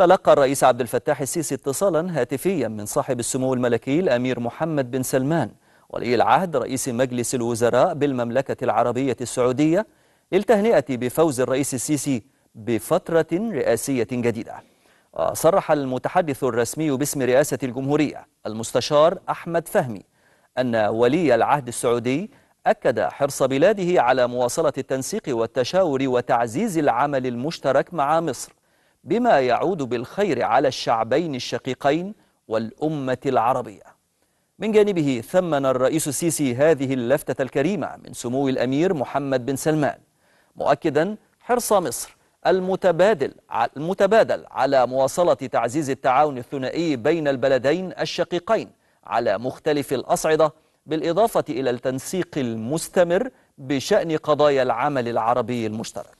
تلقى الرئيس عبد الفتاح السيسي اتصالا هاتفيا من صاحب السمو الملكي الأمير محمد بن سلمان ولي العهد رئيس مجلس الوزراء بالمملكة العربية السعودية للتهنئة بفوز الرئيس السيسي بفترة رئاسية جديدة صرح المتحدث الرسمي باسم رئاسة الجمهورية المستشار أحمد فهمي أن ولي العهد السعودي أكد حرص بلاده على مواصلة التنسيق والتشاور وتعزيز العمل المشترك مع مصر بما يعود بالخير على الشعبين الشقيقين والأمة العربية من جانبه ثمن الرئيس السيسي هذه اللفتة الكريمة من سمو الأمير محمد بن سلمان مؤكدا حرص مصر المتبادل المتبادل على مواصلة تعزيز التعاون الثنائي بين البلدين الشقيقين على مختلف الأصعدة بالإضافة إلى التنسيق المستمر بشأن قضايا العمل العربي المشترك